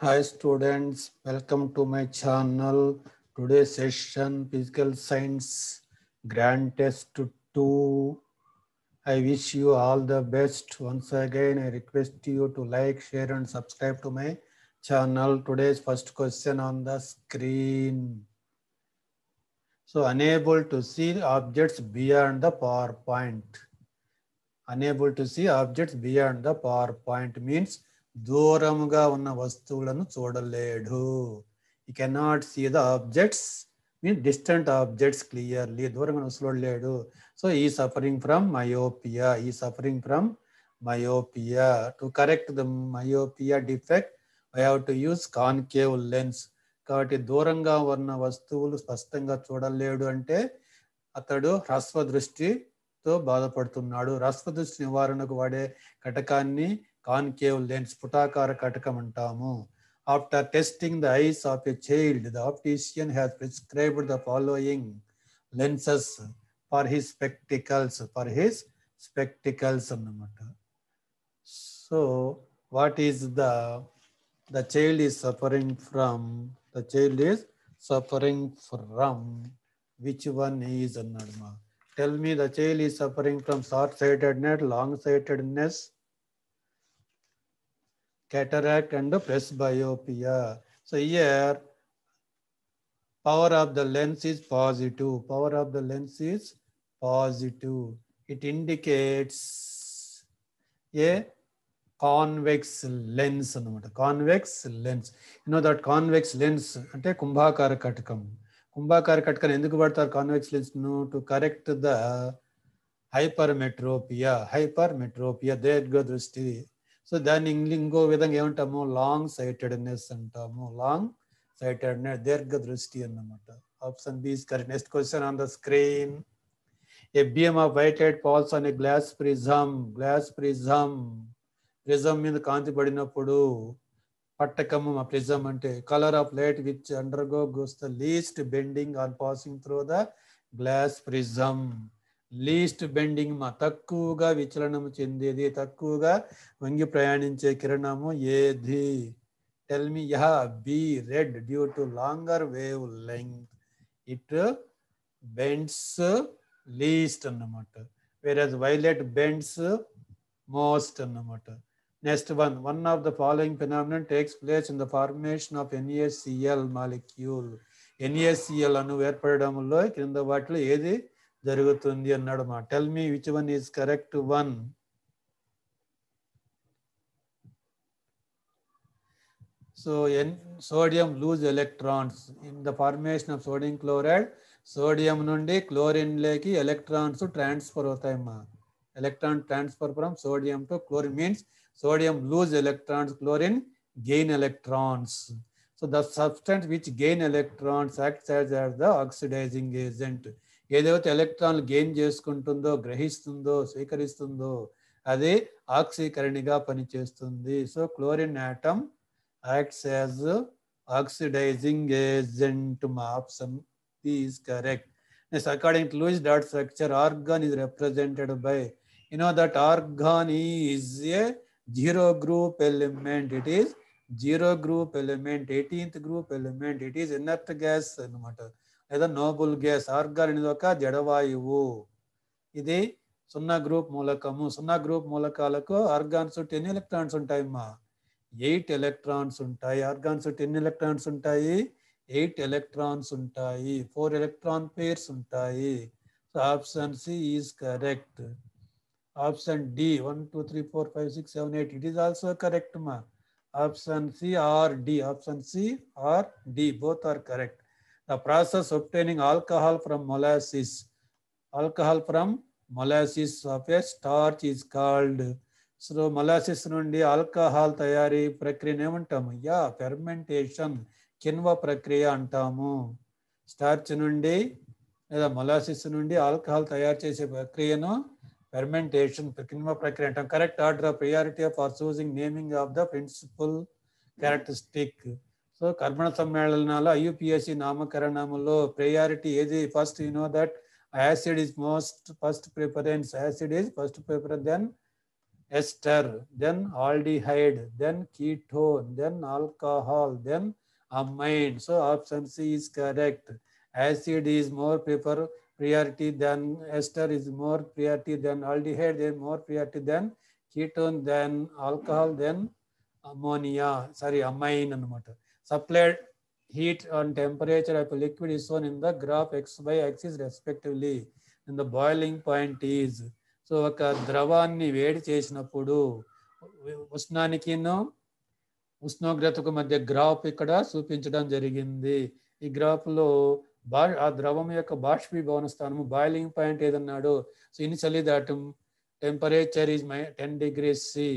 Hi students, welcome to my channel. Today's session, Physical Science Grand Test 2. I wish you all the best. Once again, I request you to like, share and subscribe to my channel. Today's first question on the screen. So unable to see objects beyond the PowerPoint. Unable to see objects beyond the PowerPoint means దూరముగా ఉన్న వస్తువులను చూడలేడు he cannot see the objects mean distant objects clearly దూరంగా చూడలేడు so he suffering from myopia he suffering from myopia to correct the myopia defect I have to use concave lens కాబట్టి దూరంగా ఉన్న వస్తువులు స్పష్టంగా చూడలేడు అంటే అతడు హ్రస్వ దృష్టితో బాధపడుతున్నాడు హ్రస్వ దృష్టి నివారణకు వాడే కటకాన్ని concave lens putakara katakam antamu after testing the eyes of a child the optician has prescribed the following lenses for his spectacles for his spectacles so what is the the child is suffering from the child is suffering from which one is annadma tell me the child is suffering from short sightedness long sightedness cataract and presbyopia. So here, power of the lens is positive. Power of the lens is positive. It indicates a convex lens అనమాట convex lens you know that convex lens అంటే కుంభాకార కటకం కుంభాకార కటకం ఎందుకు పడతారు convex లెన్స్ను to correct the hypermetropia hypermetropia దీర్ఘదృష్టి సో దాన్ని ఇంకో విధంగా ఏమంటాము లాంగ్ సైటెడ్నెస్ అంటాము లాంగ్ సైటెడ్నెస్ దీర్ఘ దృష్టి అన్నమాట option B is correct next question on the screen a beam of white light falls అనే glass prism glass prism prism మీద కాంతి పడినప్పుడు పట్టకము ఆ ప్రిజమ్ అంటే colour of light which undergo goes the least bending on passing through the glass prism least bending మా తక్కువగా విచలనం చెందేది తక్కువగా వంగి ప్రయాణించే కిరణము ఏది టెల్ మీ యహ be red due to longer wavelength it bends least అన్నమాట వేరే వైలెట్ బెండ్స్ మోస్ట్ అన్నమాట next one one of the following phenomenal takes place in the formation of NaCl molecule NaCl అను ఏర్పడడంలో క్రింద వాటిలో ఏది జరుగుతుంది అన్నాడు మా tell me which one is correct one so N sodium lose electrons in the formation of sodium chloride sodium నుండి chlorine లేకి ఎలక్ట్రాన్స్ ట్రాన్స్ఫర్ అవుతాయి మా electron transfer from sodium to chlorine means sodium lose electrons chlorine gain electrons so the substance which gain electrons acts as as the oxidising agent ఏదైతే ఎలక్ట్రాన్లు gain చేసుకుంటుందో గ్రహిస్తుందో స్వీకరిస్తుందో అది ఆక్సీకరణిగా పనిచేస్తుంది so chlorine atom acts as oxidising agent మాప్సమ్ is correct next according to Lewis dot structure argon is represented by you know that argon is a zero group element it is zero group element eighteenth group element it is inert gas అనమాట లేదా Nobel gas organ అనేది ఒక జడవాయువు ఇది సున్నా group మూలకము సున్నా group మూలకాలకు argons ten electrons ఉంటాయమ్మా ఎయిట్ ఎలక్ట్రాన్స్ ఉంటాయి ఆర్గాన్స్ టెన్ ఎలక్ట్రాన్స్ ఉంటాయి ఎయిట్ ఎలక్ట్రాన్స్ ఉంటాయి ఫోర్ ఎలక్ట్రాన్ పేర్స్ ఉంటాయి so option C is correct option D one two three four five six seven eight it is also correct మా option C or D option C or D both are correct the process obtaining alcohol from molasses alcohol from molasses of a starch is called so molasses నుండి alcohol తయారీ ప్రక్రియను ఏమంటాము yeah fermentation కిన్వ ప్రక్రియ అంటాము starch నుండి లేదా molasses నుండి ఆల్కహాల్ తయారు చేసే ప్రక్రియను ఫెర్మెంటేషన్ కిన్వ ప్రక్రియ అంటాం correct order of priority of or choosing naming of the principal characteristic so కర్మణ సమ్మేళనాలు ఐయుపిఎస్సి నామకరణంలో ప్రయారిటీ ఏది first you know that acid is most first preference acid is first preference then ester then aldehyde then ketone then alcohol then amine so option C is correct acid is more prefer priority than ester is more priority than aldehyde then more priority than ketone then alcohol then ammonia sorry amine అనమాట supplied heat and temperature of a liquid is shown in the graph x y axis respectively in the boiling point is so ఒక ద్రవాన్ని వేడి చేసినప్పుడు ఉష్ణానికిను ఉష్ణోగ్రతకు మధ్య graph ఇక్కడ చూపించడం జరిగింది ఈ గ్రాఫ్లో బా ఆ ద్రవం యొక్క బాష్పీభవన స్థానము బాయిలింగ్ పాయింట్ ఏదన్నాడు సో ఇనిషియలీ దాటం temperature is my ten degrees C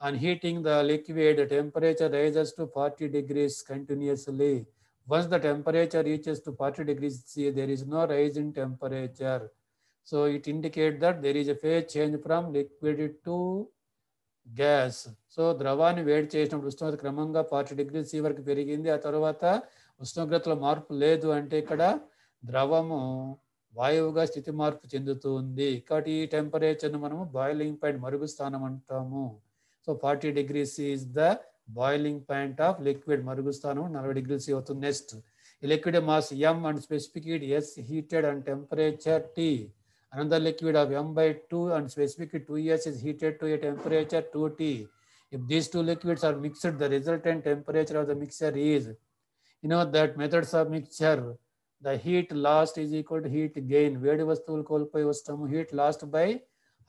on heating the liquid, temperature rises to 40 degrees continuously. Once the temperature reaches to 40 degrees C, there is no rise in temperature. So it indicates that there is a phase change from liquid to gas so ద్రవాన్ని వేడి చేసినప్పుడు ఉష్ణోగ్రత క్రమంగా forty degree C వరకు పెరిగింది ఆ తర్వాత ఉష్ణోగ్రతలో మార్పు లేదు అంటే ఇక్కడ ద్రవము వాయువుగా స్థితి మార్పు చెందుతుంది కాబట్టి ఈ టెంపరేచర్ను మనము బాయిలింగ్ పాయింట్ మరుగు స్థానం అంటాము So forty degrees C is the boiling point of liquid మరుగుస్థానం నలభై degrees C అవుతుంది నెక్స్ట్ ఈ liquid mass M and specific heat S heated and temperature another liquid of m by 2 and two 2s is heated to a temperature 2t. If these two liquids are mixed, the resultant temperature of the mixture is, you know that methods of mixture, the heat lost is equal to heat gain. వేడి వస్తువులు కోల్పోయి వస్తాము heat lost by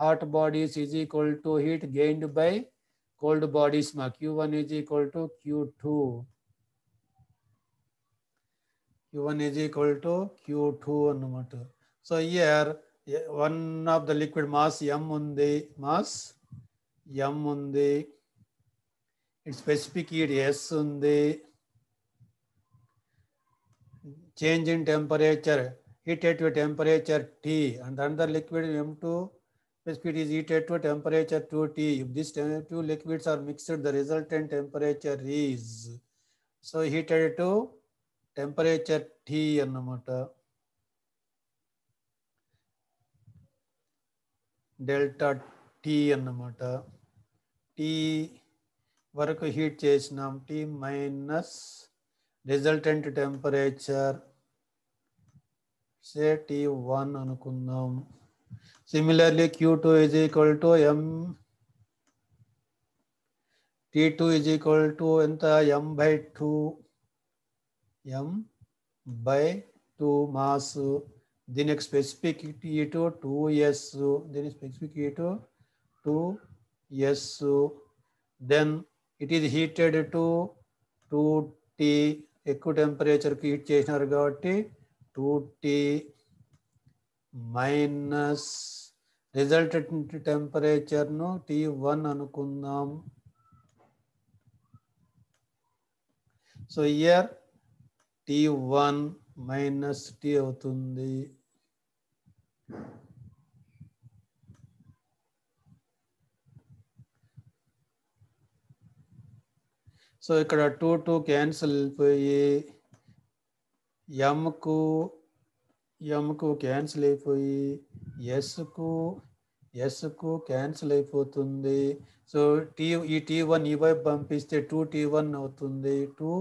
hot bodies is equal to heat gained by cold bodies માં q1 is equal to q2 q1 is equal to q2 ಅನ್ನುಮಟ so here one of the liquid mass m undi mass m undi its specific heat s undi change in temperature heat at a temperature t and another liquid m2 If it is heated to temperature 2 T, if this two liquids are mixed, the resultant temperature is. So heated to temperature T annamata. Delta T annamata. T వరకు heat చేసినాం T minus resultant temperature say T1 anukundam. అనుకుందాం Similarly, Q2 is equal to m. T2 is equal to anta m by 2. m by 2 mass. Then specific T2 2s. Then specific T2 2s. Then it is heated to 2t. ఎక్కువ టెంపరేచర్కి heat చేసినారు కాబట్టి two T minus resultant టెంపరేచర్ను T one అనుకుందాం so here T one minus T అవుతుంది so ఇక్కడ two two cancel అయిపోయి ఎంకు ఎంకు క్యాన్సిల్ అయిపోయి ఎస్కు ఎస్కు క్యాన్సిల్ అయిపోతుంది సో టీ ఈ టీ వన్ ఈ వైపు పంపిస్తే టూ టీ వన్ అవుతుంది టూ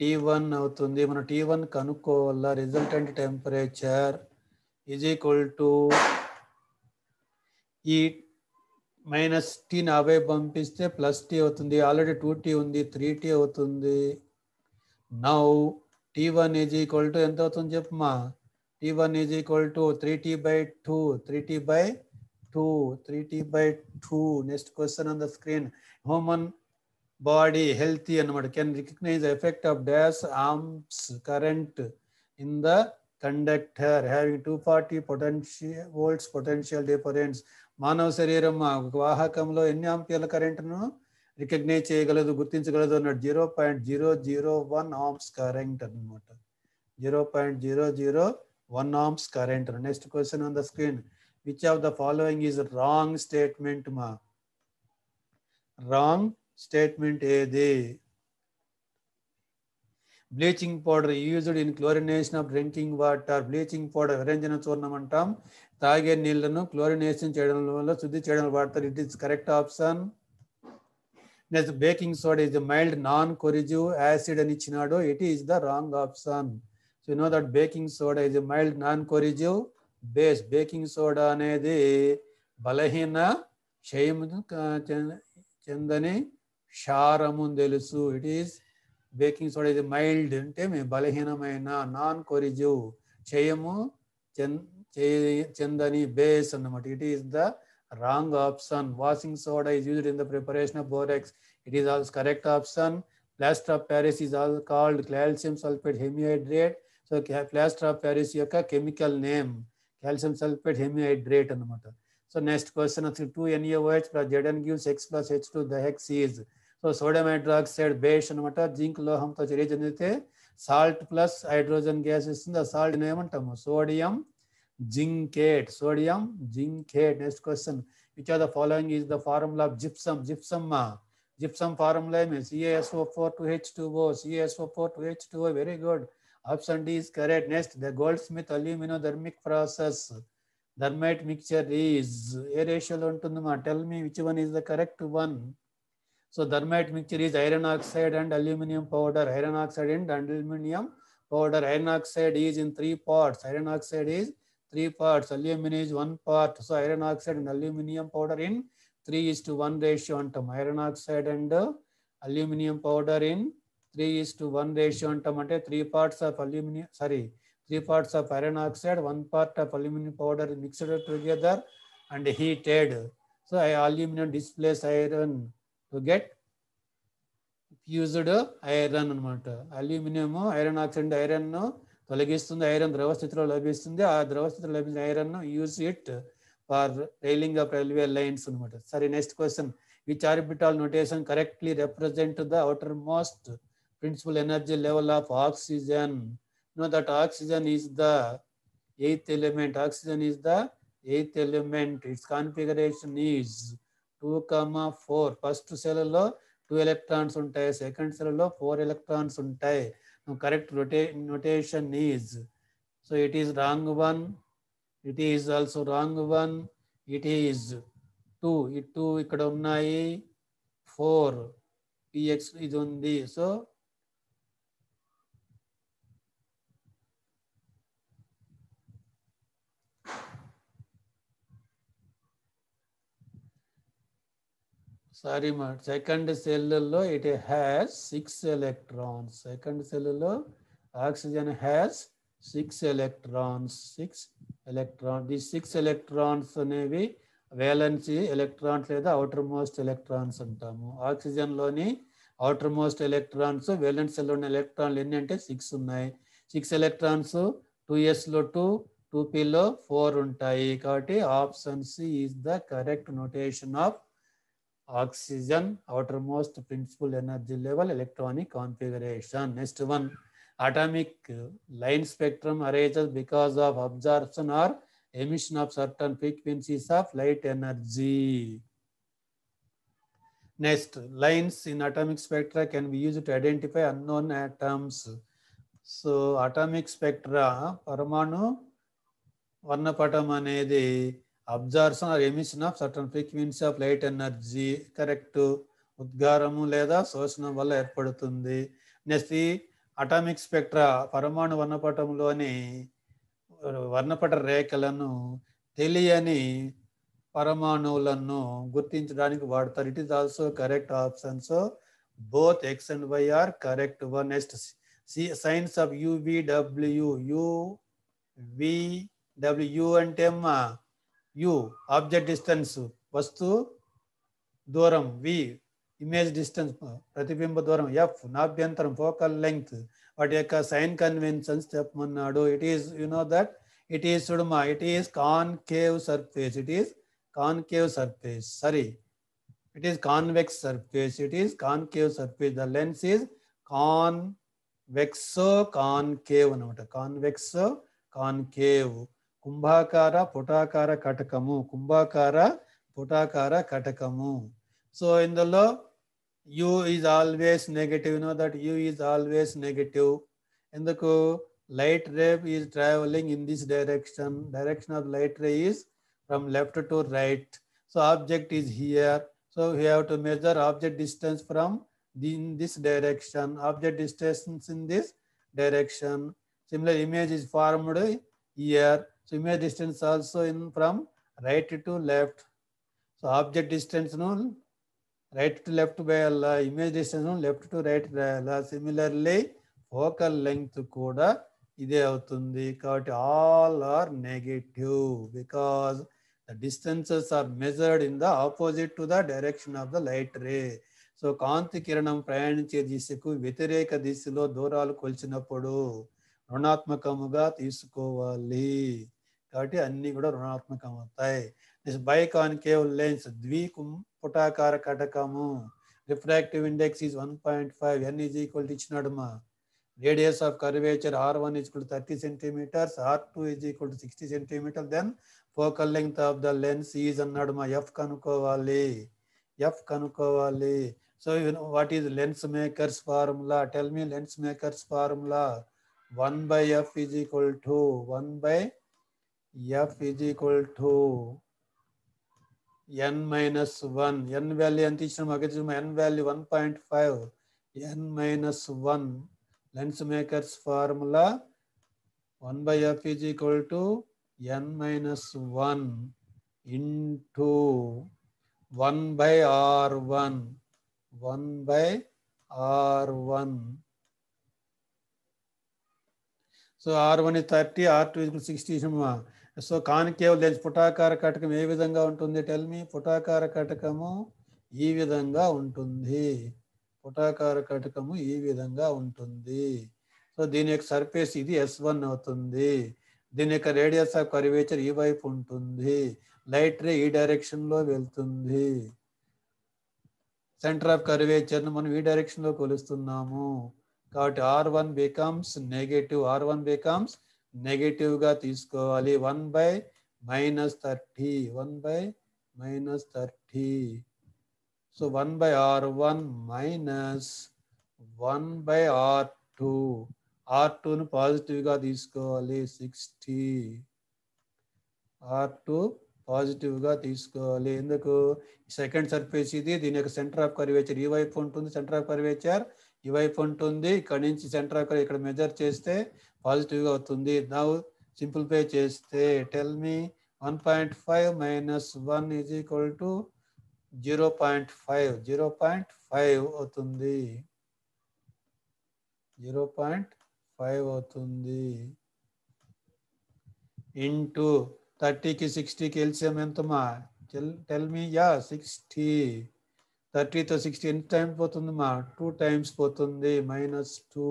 టీ వన్ అవుతుంది మనం టీ వన్ కనుక్కోవాలా resultant temperature is equal to ఈ మైనస్ టీని అవే పంపిస్తే ప్లస్ టీ అవుతుంది ఆల్రెడీ టూ టీ ఉంది త్రీ టీ అవుతుంది now T one is equal to ఎంత అవుతుంది చెప్పమా T one is equal to three T by two three T by two three T by two next question on the screen human body healthy అనమాట can recognise effect of dash ఆర్మ్స్ current in the conductor having two forty potential volts potential difference మానవ శరీరం వాహకంలో ఎన్ని ఆంపియర్ల కరెంట్ను recognise చేయగలదు గుర్తించగలదు అన్నాడు zero point zero zero one amps current అనమాట zero point zero zero one amps current next question on the screen which of the following is wrong statement మా రాంగ్ స్టేట్మెంట్ ఏది bleaching powder used in chlorination of drinking water bleaching powder విరంజన చూర్ణం అంటాం తాగే నీళ్లను chlorination చేయడం వల్ల శుద్ధి చేయడం వాడతారు it is correct option next baking soda is mild non corrosive acid అని ఇచ్చినాడు it is the wrong option so you know that baking soda is mild non corrosive base baking soda అనేది బలహీన క్షయము చెందని క్షారము తెలుసు it is baking soda is mild అంటే మేము బలహీనమైన నాన్ కొరిజు క్షయము చెందని బేస్ అన్నమాట it is the Wrong option. Washing soda is used in the preparation of borax. It is also correct option. Plaster of Paris is also called calcium sulfate hemihydrate. So plaster of Paris యొక్క chemical name. Calcium sulfate hemihydrate So next question is 2 NaOH plus Zn gives X plus H2 the hex is. So sodium hydroxide base zinc, zinc లోహంతో చర్య చెందితే salt plus hydrogen gas ఇస్తుంది ఆ salt zincate sodium zincate next question which of the following is the formula of gypsum gypsum uh, gypsum formula is CaSO42H2O CaSO42H2O very good option D is correct next the goldsmith aluminothermic process thermite mixture is ఏ రేషియోలో ఉంటుందమ్మా tell me which one is the correct one So thermite mixture is iron oxide and aluminium powder. Iron oxide and aluminium powder. Iron oxide is in three parts. Iron oxide is three parts aluminium one part so iron oxide and aluminium powder in three is to one ratio అంటాం iron oxide and aluminium powder in three is to one ratio అంటాం అంటే three parts of aluminium sorry three parts of iron oxide one part of aluminium powder mixed together and heated so I aluminium displace iron to get fused iron అనమాట aluminium iron oxide iron తొలగిస్తుంది iron ద్రవస్థితిలో లభిస్తుంది ఆ ద్రవస్థితిలో లభించిన iron use it for railing of railway lines అనమాట సరే next question ఈ orbital notation correctly represent the outermost principal energy level of oxygen know that oxygen is the eighth element oxygen is the eighth element its configuration is two comma four first సెల్లో two electrons ఉంటాయి second సెల్లో four electrons ఉంటాయి correct notation is. So it is wrong one, it is also wrong one, it is 2, it 2 ఇక్కడ ఉన్నాయి 4 px is only so. Sorry మా second సెల్లో it has six electrons second సెల్లో oxygen has six electrons six electron the six electrons అనేవి valency electrons లేదా outermost electrons అంటాము ఆక్సిజన్లోని outermost electrons వేలెన్సీలో ఉన్న ఎలక్ట్రాన్లు ఎన్ని అంటే సిక్స్ ఉన్నాయి సిక్స్ ఎలక్ట్రాన్స్ టూ ఎస్లో టూ టూ పీలో ఫోర్ ఉంటాయి కాబట్టి option C is the correct notation of oxygen outermost principal energy level electronic configuration next one atomic line spectrum arises because of absorption or emission of certain frequencies of light energy next lines in atomic spectra can be used to identify unknown atoms so atomic spectra పరమాణు వర్ణపటం అనేది absorption or emission of certain frequency of light energy correct ఉద్గారము లేదా శోషణం వల్ల ఏర్పడుతుంది next atomic spectra పరమాణు వర్ణపటంలోని వర్ణపట రేఖలను తెలియని పరమాణువులను గుర్తించడానికి వాడతారు it is also correct option so both X and Y are correct one next signs of U V W అంటే అమ్మా యు ఆబ్జెక్ట్ డిస్టెన్స్ వస్తువు దూరం వి ఇమేజ్ డిస్టెన్స్ ప్రతిబింబ దూరం ఎఫ్ నాభ్యంతరం ఫోకల్ లెంగ్త్ వాటి యొక్క సైన్ కన్వెన్షన్స్ చెప్పమన్నాడు it is you know that it is సుడుమా it is concave surface it is concave surface sorry it is convex surface it is concave surface the lens is con con concave అనమాట convex concave కుంభాకార పుటాకార కటకము కుంభాకార పుటాకార కటకము so ఇందులో U is always negative know that U is always negative ఎందుకు light ray is travelling in this direction direction of light ray is from left to right so object is here so we have to measure object distance from in this direction object distance in this direction similar image is formed here So you measure distance also in from right to left. So object distance no right to left by Allah, image distance no left to right by Allah. Similarly, focal length కూడా ఇదే అవుతుంది కాబట్టి all are negative because the distances are measured in the opposite to the direction of the light ray so కాంతి కిరణం ప్రయాణించే దిశకు వ్యతిరేక దిశలో దూరాలు కొలిచినప్పుడు రుణాత్మకముగా తీసుకోవాలి కాబట్టి అన్నీ కూడా రుణాత్మకం అవుతాయి దిస్ బైకాన్కేవ్ లెన్స్ ద్వీకు పుటాకార కటకము refractive index is one point five N is equal to ఇచ్చినాడు మా radius of curvature R one is equal thirty centimetres R two is equal to sixty centimetre then focal length of the lens is అన్నాడు మా F కనుక్కోవాలి F కనుక్కోవాలి so what is lens makers formula tell me lens makers formula one by F is equal to one by F is equal to N minus one N value ఎంత ఇచ్చిన మాకు N value one point five N minus one lens makers formula one by F is equal to N minus one into one by R one one by R one so R one is thirty R two is sixty so concave lens పుటాకార కటకం ఏ విధంగా ఉంటుంది tell me పుటాకార కటకము ఈ విధంగా ఉంటుంది పుటాకార కటకము ఈ విధంగా ఉంటుంది సో దీని యొక్క సర్ఫేస్ ఇది ఎస్ వన్ అవుతుంది దీని యొక్క రేడియస్ ఆఫ్ కరివేచర్ ఈ వైపు ఉంటుంది లైట్ రే ఈ డైరెక్షన్లో వెళ్తుంది సెంటర్ ఆఫ్ కరివేచర్ను మనం ఈ డైరెక్షన్లో కొలుస్తున్నాము కాబట్టి R one becomes negative R one becomes నెగిటివ్గా తీసుకోవాలి one by minus thirty one by minus thirty so one by R one minus one by R two R టూను పాజిటివ్గా తీసుకోవాలి సిక్స్టీ ఆర్ టూ పాజిటివ్గా తీసుకోవాలి ఎందుకు సెకండ్ సర్ఫేస్ ఇది దీని యొక్క సెంటర్ ఆఫ్ కర్వేచర్ ఈ వైపు ఉంటుంది సెంటర్ ఆఫ్ కర్వేచర్ ఈ వైపు ఉంటుంది ఇక్కడ నుంచి సెంటర్ ఆఫ్ ఇక్కడ మెజర్ చేస్తే పాజిటివ్గా అవుతుంది నా సింప్లిఫై చేస్తే tell me one point five minus one is equal to zero point five zero point five అవుతుంది జీరో పాయింట్ ఫైవ్ అవుతుంది ఇంటూ థర్టీకి సిక్స్టీకి ఎల్సిఎం ఎంతమా టెల్ టెల్ మీ యా సిక్స్టీ థర్టీతో సిక్స్టీ ఎన్ని పోతుంది పోతుందమ్మా టూ టైమ్స్ పోతుంది మైనస్ టూ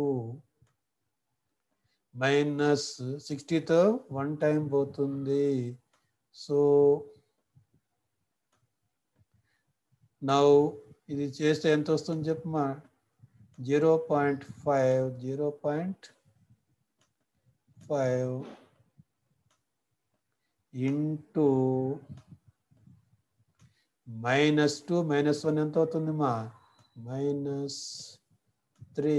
మైనస్ సిక్స్టీతో వన్ టైం పోతుంది సో నవ్వు ఇది చేస్తే ఎంత వస్తుంది చెప్పమా zero point five zero point five into minus two minus one ఎంత అవుతుంది మా minus three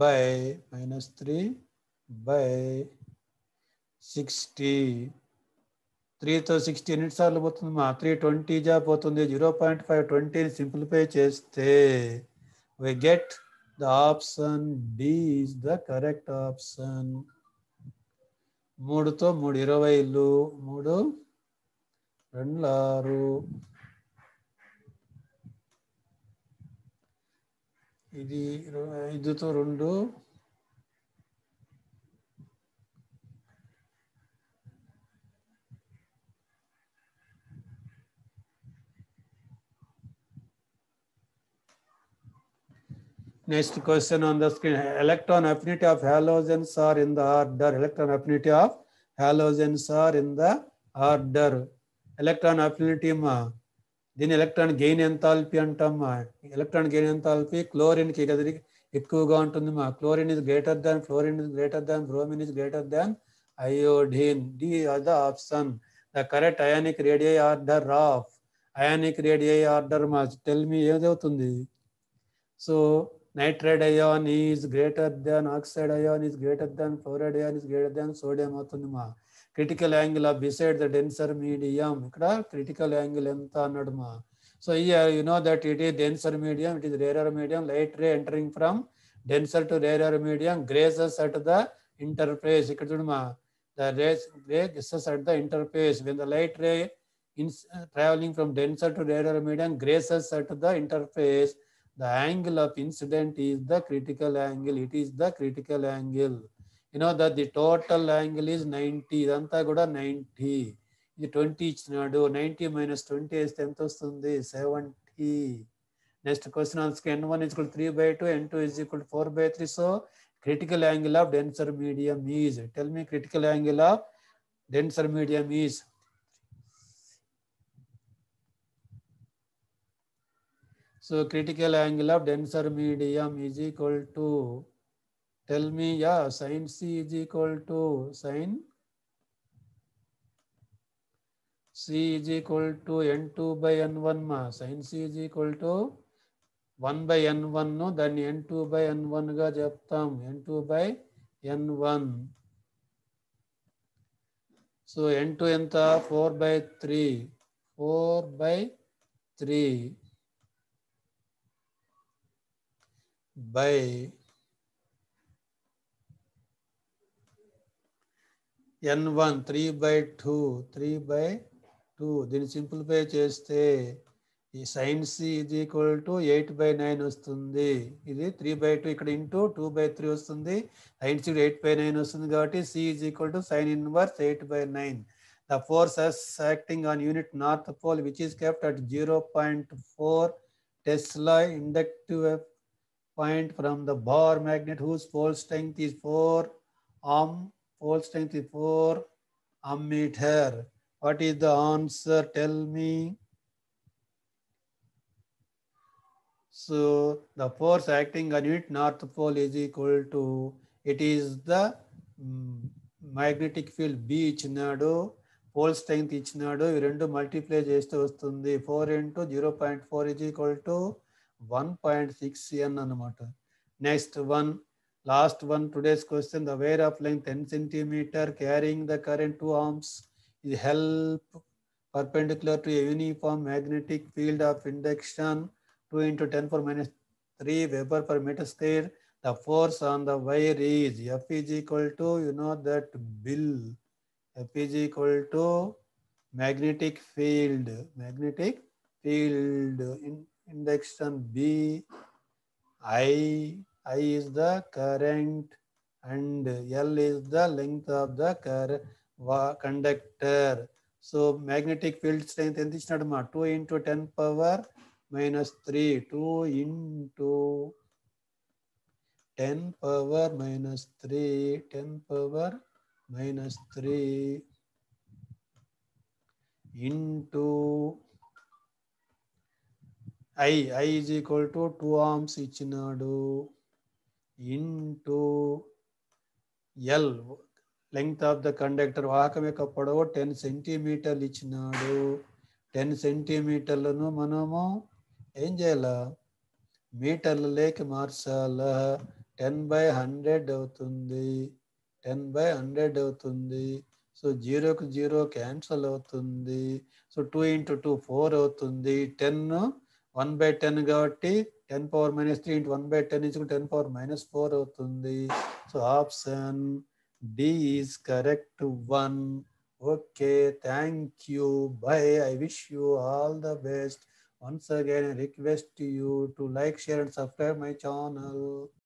by minus three by sixty త్రీతో సిక్స్టీ ఎన్ని సార్లు మా త్రీ ట్వంటీ జా పోతుంది జీరో పాయింట్ ఫైవ్ ట్వంటీని సింప్లిఫై చేస్తే we get the option D is the correct option మూడుతో మూడు ఇరవైలు మూడు రెండు ఆరు ఇది ఐదుతో రెండు next question on the screen electron affinity of halogens are in the order electron affinity of halogens are in the order electron affinity మా దీన్ని ఎలక్ట్రాన్ గెయిన్ ఎంతాల్పీ అంటాం ఎలక్ట్రాన్ గెయిన్ ఎంతాల్పీ కి గది ఎక్కువగా ఉంటుంది మా chlorine is greater than fluorine is greater than bromine is greater than iodine D are the option the correct ionic radii order of ionic radii order మా tell me ఏదవుతుంది so nitride ion is greater than oxide ion is greater than fluoride ion is greater than sodium అవుతుంది మా critical angle beside the denser medium. Critical angle So here you know that it is denser medium, it is rarer medium, light ray entering from denser to rarer medium, grazes at the interface. The rays grazes at the interface. When the light ray is uh, traveling from denser to rarer medium, grazes at the interface. The angle of incident is the critical angle. It is the critical angle you know that the total angle is 90 idantha kuda 90 idi 20 ichinadu 90 minus 20 is ento ostundi 70 next question asked n1 is equal to 3 by 2 n2 is equal to 4 by 3 so critical angle of denser medium is tell me critical angle of denser medium is so critical angle of denser medium is equal to tell me yeah sine c is equal to sine c is equal to n2 by n1 మా sin c is equal to 1 by n1 ను దాన్ని n2 by n1 గా చెప్తాం n2 by n1 so n2 ఎంత 4 by 3 4 by 3 by N one three by two three by two దీన్ని simplify చేస్తే ఈ sine C ఇది equal to eight by nine వస్తుంది ఇది త్రీ బై టూ ఇక్కడ ఇంటూ టూ బై త్రీ వస్తుంది sine C eight by nine వస్తుంది కాబట్టి C is equal to sine inverse eight by nine the force is acting on unit north pole which is kept at zero point four tesla inductive point from the bar magnet whose pole strength is four am pole strength is 4 ammeter. What is the answer? Tell me. So the force acting on it north pole is equal to, it is the magnetic field B ఇచ్చినాడు pole strength ఇచ్చినాడు ఇవి రెండు multiply చేస్తే వస్తుంది four into zero point four is equal to one point six N అనమాట next one Last one, today's question, the wire of length 10 centimeter carrying the current two arms is held perpendicular to a uniform magnetic field of induction 2 into 10 for minus 3 Weber per meter square. The force on the wire is F is equal to, you know that bill, F is equal to magnetic field, magnetic field in induction B, I I is the current and L is the length of the car conductor. So magnetic field strength in this Two into ten power minus three. Two into ten power minus three. Ten power minus three into I, I is equal to 2 arms each nadu. Into L length of the conductor వాహకం యొక్క పొడవు ten సెంటీమీటర్లు ఇచ్చినాడు ten సెంటీమీటర్లను మనము ఏం చేయాల మీటర్లలోకి మార్చాలా టెన్ బై హండ్రెడ్ అవుతుంది టెన్ బై హండ్రెడ్ అవుతుంది సో జీరోకి జీరో క్యాన్సల్ అవుతుంది so two into two four అవుతుంది టెన్ వన్ బై టెన్ కాబట్టి ten power minus three into one by ten ఇచ్చి టెన్ పవర్ మైనస్ ఫోర్ అవుతుంది so option D is correct one okay thank you bye I wish you all the best once again request you to like share and subscribe my channel